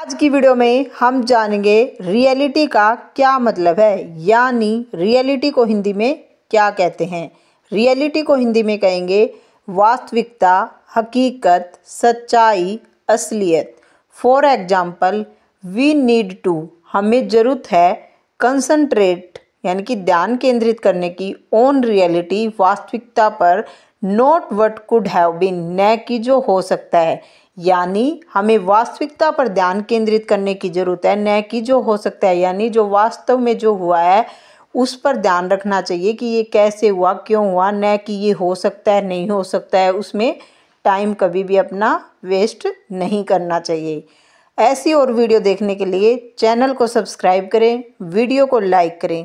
आज की वीडियो में हम जानेंगे रियलिटी का क्या मतलब है यानी रियलिटी को हिंदी में क्या कहते हैं रियलिटी को हिंदी में कहेंगे वास्तविकता हकीकत सच्चाई असलियत for example we need to हमें ज़रूरत है कंसंट्रेट यानी कि ध्यान केंद्रित करने की ओन रियलिटी वास्तविकता पर not what could have been न कि जो हो सकता है यानी हमें वास्तविकता पर ध्यान केंद्रित करने की ज़रूरत है न कि जो हो सकता है यानी जो वास्तव में जो हुआ है उस पर ध्यान रखना चाहिए कि ये कैसे हुआ क्यों हुआ न कि ये हो सकता है नहीं हो सकता है उसमें टाइम कभी भी अपना वेस्ट नहीं करना चाहिए ऐसी और वीडियो देखने के लिए चैनल को सब्सक्राइब करें वीडियो को लाइक करें